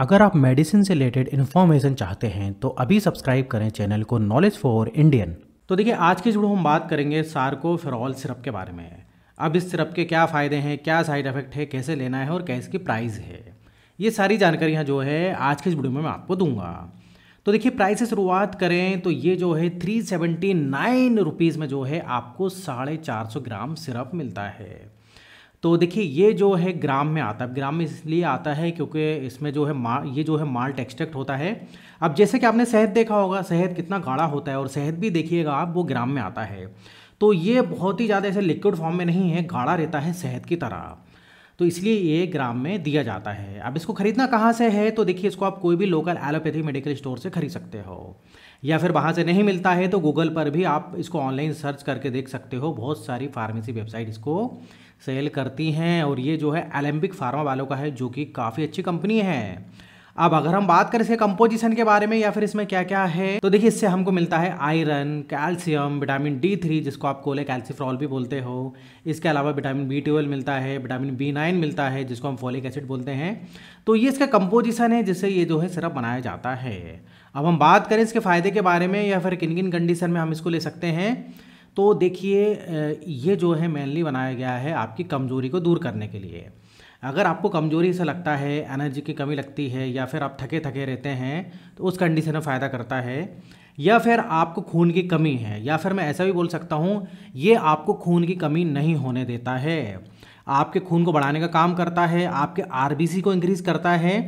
अगर आप मेडिसिन से रिलेटेड इन्फॉर्मेशन चाहते हैं तो अभी सब्सक्राइब करें चैनल को नॉलेज फॉर इंडियन तो देखिए आज के जुड़ो हम बात करेंगे सार्को फेरॉल सिरप के बारे में अब इस सिरप के क्या फ़ायदे हैं क्या साइड इफ़ेक्ट है कैसे लेना है और कैसे की प्राइस है ये सारी जानकारियाँ जो है आज के इस वीडियो में मैं आपको दूंगा तो देखिए प्राइस से शुरुआत करें तो ये जो है थ्री सेवेंटी नाइन रुपीज़ में जो है आपको साढ़े चार सौ ग्राम सिरप मिलता है तो देखिए ये जो है ग्राम में आता है ग्राम में इसलिए आता है क्योंकि इसमें जो है मा ये जो है माल्ट एक्सट्रैक्ट होता है अब जैसे कि आपने शहद देखा होगा शहद कितना गाढ़ा होता है और शहद भी देखिएगा आप वो ग्राम में आता है तो ये बहुत ही ज़्यादा ऐसे लिक्विड फॉर्म में नहीं है गाढ़ा रहता है शहद की तरह तो इसलिए ये ग्राम में दिया जाता है अब इसको खरीदना कहाँ से है तो देखिए इसको आप कोई भी लोकल एलोपैथी मेडिकल स्टोर से खरीद सकते हो या फिर वहाँ से नहीं मिलता है तो गूगल पर भी आप इसको ऑनलाइन सर्च करके देख सकते हो बहुत सारी फार्मेसी वेबसाइट इसको सेल करती हैं और ये जो है एलम्बिक फार्मा वालों का है जो कि काफ़ी अच्छी कंपनी है अब अगर हम बात करें इसके कंपोजिशन के बारे में या फिर इसमें क्या क्या है तो देखिए इससे हमको मिलता है iron calcium vitamin D three जिसको आप कोले कैल्सिफ्रॉल भी बोलते हो इसके अलावा विटामिन बी ट्वेल्व मिलता है विटामिन बी नाइन मिलता है जिसको हम फोलिक एसिड बोलते हैं तो ये इसका कंपोजिशन है जिससे ये जो है सिरप बनाया जाता है अब हम बात करें इसके फ़ायदे के बारे में या फिर किन किन कंडीशन में हम इसको ले सकते हैं तो देखिए ये जो है मेनली बनाया गया है आपकी कमज़ोरी को दूर करने के लिए अगर आपको कमज़ोरी से लगता है एनर्जी की कमी लगती है या फिर आप थके थके रहते हैं तो उस कंडीशन में फ़ायदा करता है या फिर आपको खून की कमी है या फिर मैं ऐसा भी बोल सकता हूँ ये आपको खून की कमी नहीं होने देता है आपके खून को बढ़ाने का काम करता है आपके आर को इंक्रीज़ करता है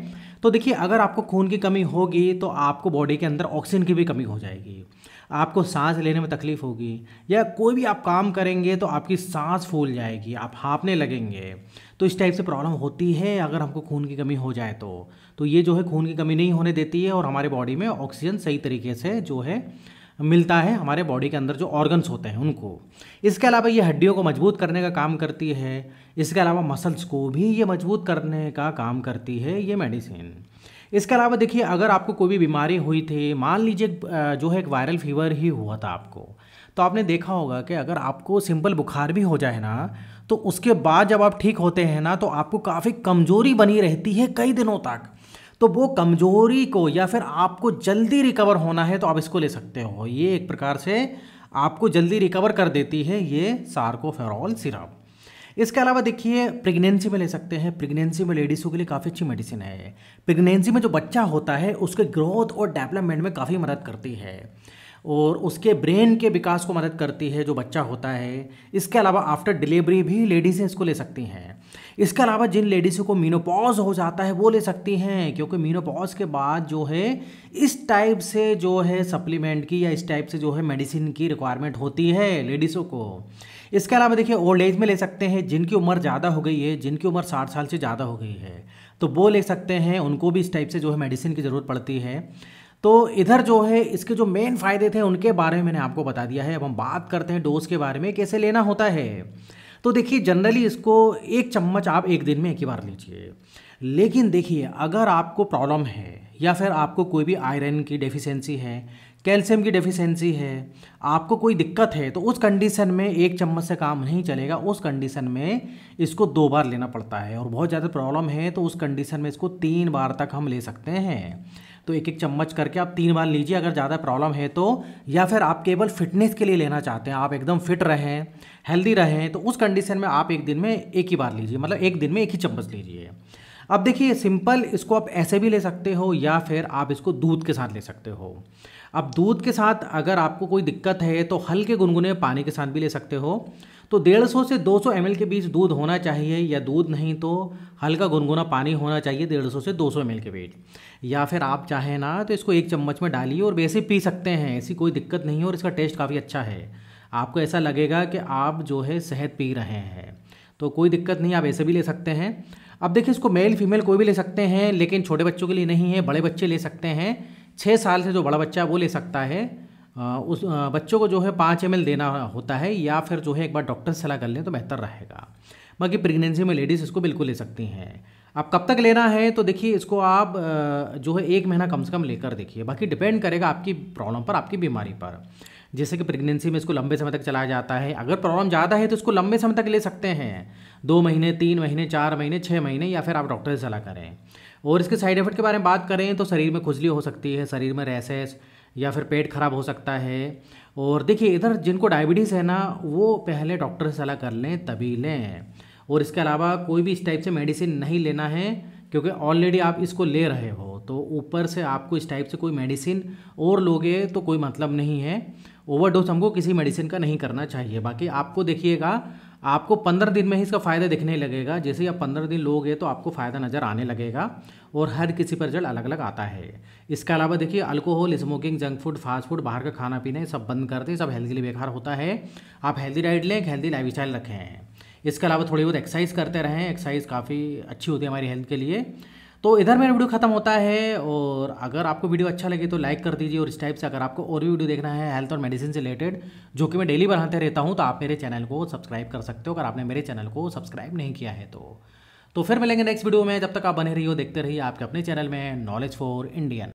तो देखिए अगर आपको खून की कमी होगी तो आपको बॉडी के अंदर ऑक्सीजन की भी कमी हो जाएगी आपको सांस लेने में तकलीफ़ होगी या कोई भी आप काम करेंगे तो आपकी सांस फूल जाएगी आप हाँपने लगेंगे तो इस टाइप से प्रॉब्लम होती है अगर हमको खून की कमी हो जाए तो तो ये जो है खून की कमी नहीं होने देती है और हमारे बॉडी में ऑक्सीजन सही तरीके से जो है मिलता है हमारे बॉडी के अंदर जो ऑर्गन्स होते हैं उनको इसके अलावा ये हड्डियों को मजबूत करने का काम करती है इसके अलावा मसल्स को भी ये मजबूत करने का काम करती है ये मेडिसिन इसके अलावा देखिए अगर आपको कोई भी बीमारी हुई थी मान लीजिए जो है एक वायरल फीवर ही हुआ था आपको तो आपने देखा होगा कि अगर आपको सिंपल बुखार भी हो जाए ना तो उसके बाद जब आप ठीक होते हैं ना तो आपको काफ़ी कमज़ोरी बनी रहती है कई दिनों तक तो वो कमज़ोरी को या फिर आपको जल्दी रिकवर होना है तो आप इसको ले सकते हो ये एक प्रकार से आपको जल्दी रिकवर कर देती है ये सार्कोफेरॉल सिरप इसके अलावा देखिए प्रेगनेंसी में ले सकते हैं प्रेगनेंसी में लेडीज़ों के लिए काफ़ी अच्छी मेडिसिन है प्रेगनेंसी में जो बच्चा होता है उसके ग्रोथ और डेवलपमेंट में काफ़ी मदद करती है और उसके ब्रेन के विकास को मदद करती है जो बच्चा होता है इसके अलावा आफ्टर डिलीवरी भी लेडीज़ें इसको ले सकती हैं इसके अलावा जिन लेडीज़ों को मीनोपॉज हो जाता है वो ले सकती हैं क्योंकि मीनोपॉज के बाद जो है इस टाइप से जो है सप्लीमेंट की या इस टाइप से जो है मेडिसिन की रिक्वायरमेंट होती है लेडीज़ों को इसके अलावा देखिए ओल्ड एज में ले सकते हैं जिनकी उम्र ज़्यादा हो गई है जिनकी उम्र साठ साल से ज़्यादा हो गई है तो वो ले सकते हैं उनको भी इस टाइप से जो है मेडिसिन की ज़रूरत पड़ती है तो इधर जो है इसके जो मेन फ़ायदे थे उनके बारे में मैंने आपको बता दिया है अब हम बात करते हैं डोज के बारे में कैसे लेना होता है तो देखिए जनरली इसको एक चम्मच आप एक दिन में एक ही बार लीजिए लेकिन देखिए अगर आपको प्रॉब्लम है या फिर आपको कोई भी आयरन की डेफिशिएंसी है कैल्शियम की डेफिशिएंसी है आपको कोई दिक्कत है तो उस कंडीशन में एक चम्मच से काम नहीं चलेगा उस कंडीशन में इसको दो बार लेना पड़ता है और बहुत ज़्यादा प्रॉब्लम है तो उस कंडीशन में इसको तीन बार तक हम ले सकते हैं तो एक एक चम्मच करके आप तीन बार लीजिए अगर ज़्यादा प्रॉब्लम है तो या फिर आप केवल फिटनेस के लिए लेना चाहते हैं आप एकदम फिट रहें हेल्दी रहें तो उस कंडीशन में आप एक दिन में एक ही बार लीजिए मतलब एक दिन में एक ही चम्मच लीजिए अब देखिए सिंपल इसको आप ऐसे भी ले सकते हो या फिर आप इसको दूध के साथ ले सकते हो अब दूध के साथ अगर आपको कोई दिक्कत है तो हल्के गुनगुने पानी के साथ भी ले सकते हो तो 150 से 200 एम के बीच दूध होना चाहिए या दूध नहीं तो हल्का गुनगुना पानी होना चाहिए 150 से 200 एम के बीच या फिर आप चाहें ना तो इसको एक चम्मच में डालिए और वैसे पी सकते हैं ऐसी कोई दिक्कत नहीं है और इसका टेस्ट काफ़ी अच्छा है आपको ऐसा लगेगा कि आप जो है सेहत पी रहे हैं तो कोई दिक्कत नहीं आप ऐसे भी ले सकते हैं अब देखिए इसको मेल फीमेल कोई भी ले सकते हैं लेकिन छोटे बच्चों के लिए नहीं है बड़े बच्चे ले सकते हैं छः साल से जो बड़ा बच्चा है वो ले सकता है उस बच्चों को जो है पाँच एम देना होता है या फिर जो है एक बार डॉक्टर से सलाह कर लें तो बेहतर रहेगा बाकी प्रेगनेंसी में लेडीज़ इसको बिल्कुल ले सकती हैं आप कब तक लेना है तो देखिए इसको आप जो है एक महीना कम से कम लेकर देखिए बाकी डिपेंड करेगा आपकी प्रॉब्लम पर आपकी बीमारी पर जैसे कि प्रेगनेंसी में इसको लंबे समय तक चलाया जाता है अगर प्रॉब्लम ज़्यादा है तो इसको लंबे समय तक ले सकते हैं दो महीने तीन महीने चार महीने छः महीने या फिर आप डॉक्टर से सलाह करें और इसके साइड इफेक्ट के बारे में बात करें तो शरीर में खुजली हो सकती है शरीर में रेसेस या फिर पेट खराब हो सकता है और देखिए इधर जिनको डायबिटीज़ है ना वो पहले डॉक्टर से सलाह कर लें तभी लें और इसके अलावा कोई भी इस टाइप से मेडिसिन नहीं लेना है क्योंकि ऑलरेडी आप इसको ले रहे हो तो ऊपर से आपको इस टाइप से कोई मेडिसिन और लोगे तो कोई मतलब नहीं है ओवरडोज हमको किसी मेडिसिन का नहीं करना चाहिए बाकी आपको देखिएगा आपको पंद्रह दिन में ही इसका फ़ायदा दिखने लगेगा जैसे ही आप पंद्रह दिन लोगे तो आपको फ़ायदा नज़र आने लगेगा और हर किसी पर रिजल्ट अलग अलग आता है इसके अलावा देखिए alcohol smoking junk food fast food बाहर का खाना पीना सब बंद कर दें सब हेल्दी के लिए बेकार होता है आप हेल्दी डाइट लें हेल्दी लाइफ स्टाइल रखें इसके अलावा थोड़ी बहुत एक्सरसाइज करते रहें एक्सरसाइज काफ़ी अच्छी होती है हमारी हेल्थ के लिए तो इधर मेरा वीडियो खत्म होता है और अगर आपको वीडियो अच्छा लगे तो लाइक कर दीजिए और इस टाइप से अगर आपको और भी वीडियो देखना है हेल्थ और मेडिसिन से रिलेटेड जो कि मैं डेली बनाते रहता हूँ तो आप मेरे चैनल को सब्सक्राइब कर सकते हो अगर आपने मेरे चैनल को सब्सक्राइब नहीं किया है तो तो फिर मिलेंगे नेक्स्ट वीडियो में जब तक आप बने रही हो देखते रहिए आपके अपने चैनल में नॉलेज फॉर इंडियन